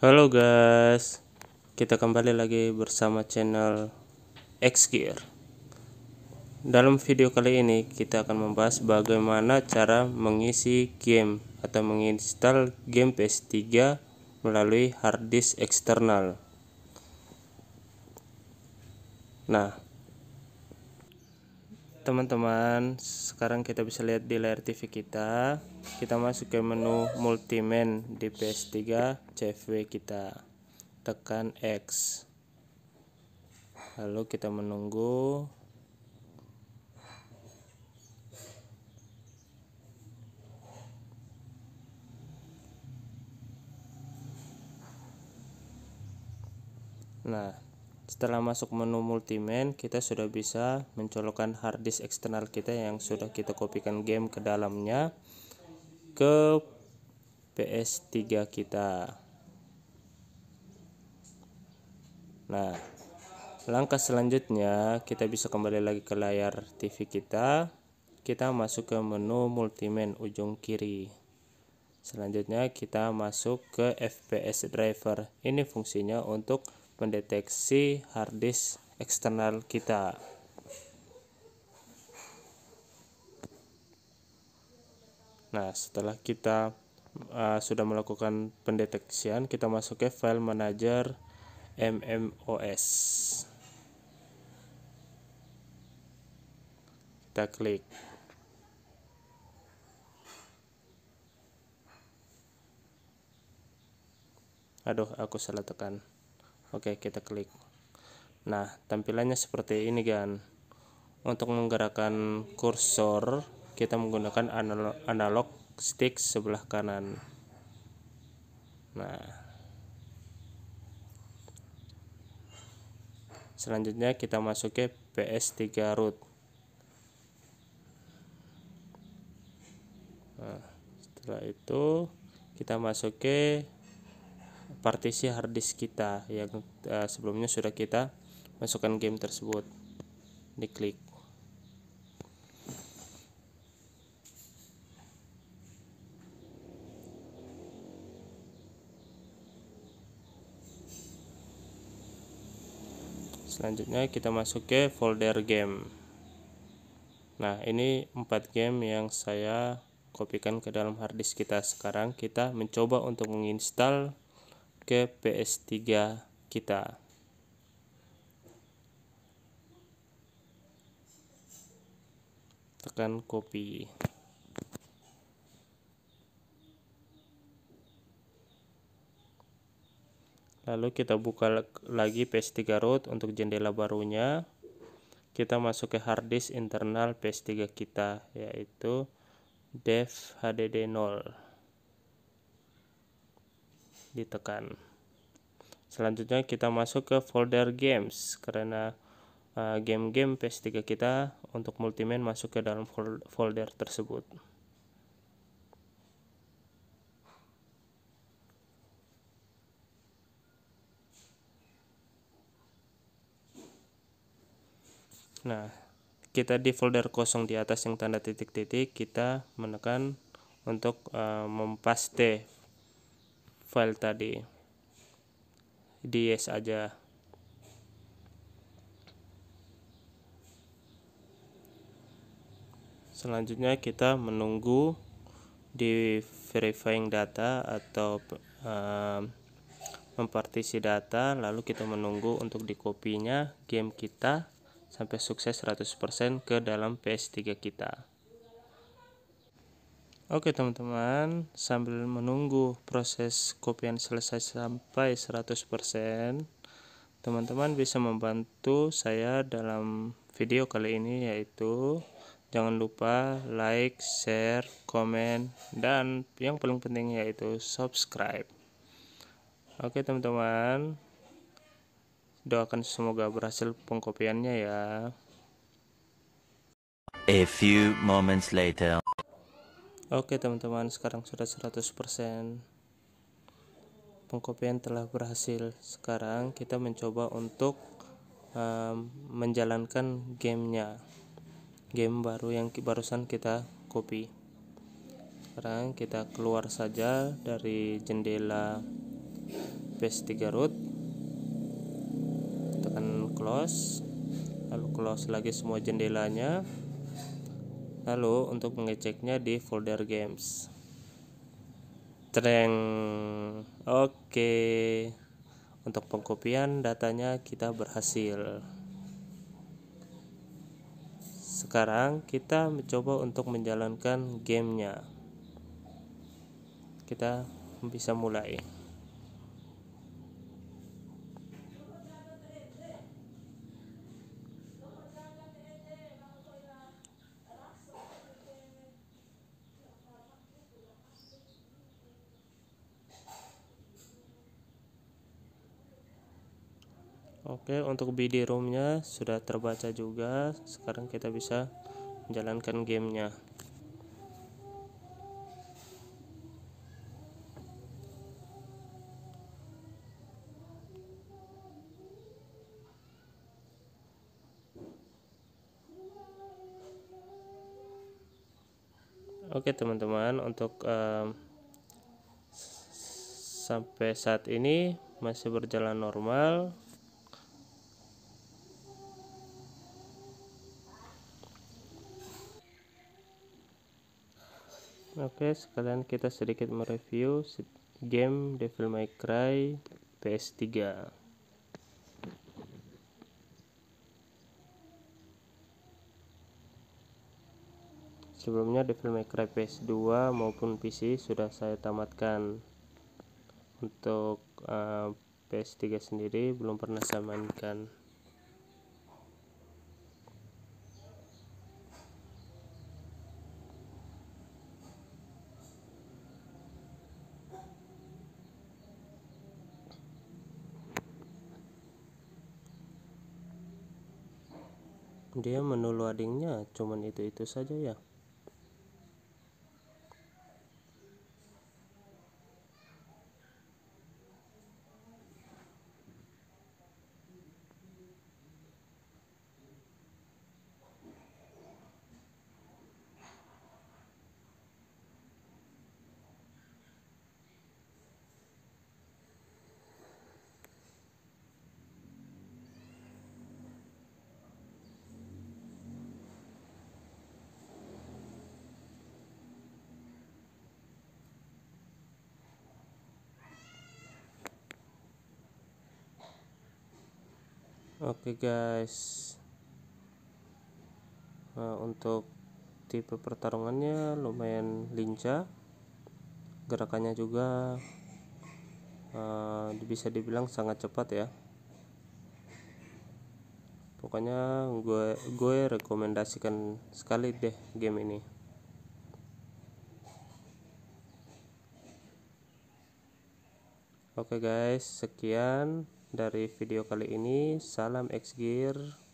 Halo guys, kita kembali lagi bersama channel X Gear. Dalam video kali ini kita akan membahas bagaimana cara mengisi game atau menginstal game PS3 melalui hard disk eksternal. Nah, teman-teman sekarang kita bisa lihat di layar TV kita kita masuk ke menu multimen di PS3 CV kita tekan X lalu kita menunggu nah setelah masuk menu multiman kita sudah bisa mencolokkan hard eksternal kita yang sudah kita kopikan game ke dalamnya ke PS3 kita. Nah, langkah selanjutnya kita bisa kembali lagi ke layar TV kita. Kita masuk ke menu multiman ujung kiri. Selanjutnya kita masuk ke FPS driver. Ini fungsinya untuk mendeteksi harddisk eksternal kita. Nah, setelah kita uh, sudah melakukan pendeteksian, kita masuk ke file manager MMOS. Kita klik. Aduh, aku salah tekan oke kita klik nah tampilannya seperti ini kan untuk menggerakkan kursor kita menggunakan analog, stick sebelah kanan nah selanjutnya kita masuk ke PS3 root nah, setelah itu kita masuk ke partisi harddisk kita yang uh, sebelumnya sudah kita masukkan game tersebut diklik selanjutnya kita masuk ke folder game nah ini 4 game yang saya kopikan ke dalam harddisk kita sekarang kita mencoba untuk menginstal ke PS3 kita. Tekan copy. Lalu kita buka lagi PS3 root untuk jendela barunya. Kita masuk ke harddisk internal PS3 kita yaitu dev HDD 0 ditekan selanjutnya kita masuk ke folder games karena eh, game-game uh, PS3 kita untuk multimain masuk ke dalam folder tersebut nah kita di folder kosong di atas yang tanda titik-titik kita menekan untuk uh, eh, mempaste file tadi di yes aja selanjutnya kita menunggu di verifying data atau uh, mempartisi data lalu kita menunggu untuk dikopinya game kita sampai sukses 100% ke dalam PS3 kita Oke teman-teman, sambil menunggu proses kopian selesai sampai 100%, teman-teman bisa membantu saya dalam video kali ini yaitu jangan lupa like, share, komen, dan yang paling penting yaitu subscribe. Oke teman-teman, doakan semoga berhasil pengkopiannya ya. A few moments later. Oke teman-teman sekarang sudah 100% pengkopian telah berhasil sekarang kita mencoba untuk um, menjalankan gamenya game baru yang barusan kita copy sekarang kita keluar saja dari jendela PS3 root tekan close lalu close lagi semua jendelanya lalu untuk mengeceknya di folder games Treng. Oke. Untuk pengkopian datanya kita berhasil. Sekarang kita mencoba untuk menjalankan gamenya. Kita bisa mulai. Oke, untuk BD roomnya sudah terbaca juga. Sekarang kita bisa menjalankan gamenya. Oke teman-teman untuk um, sampai saat ini masih berjalan normal Oke, sekalian kita sedikit mereview game Devil May Cry PS3. Sebelumnya Devil May Cry PS2 maupun PC sudah saya tamatkan. Untuk uh, eh, PS3 sendiri belum pernah saya mainkan. dia menu loadingnya cuman itu-itu saja ya Oke guys nah, Untuk tipe pertarungannya lumayan lincah Gerakannya juga uh, bisa dibilang sangat cepat ya Pokoknya gue, gue rekomendasikan sekali deh game ini Oke okay guys, sekian dari video kali ini. Salam X Gear.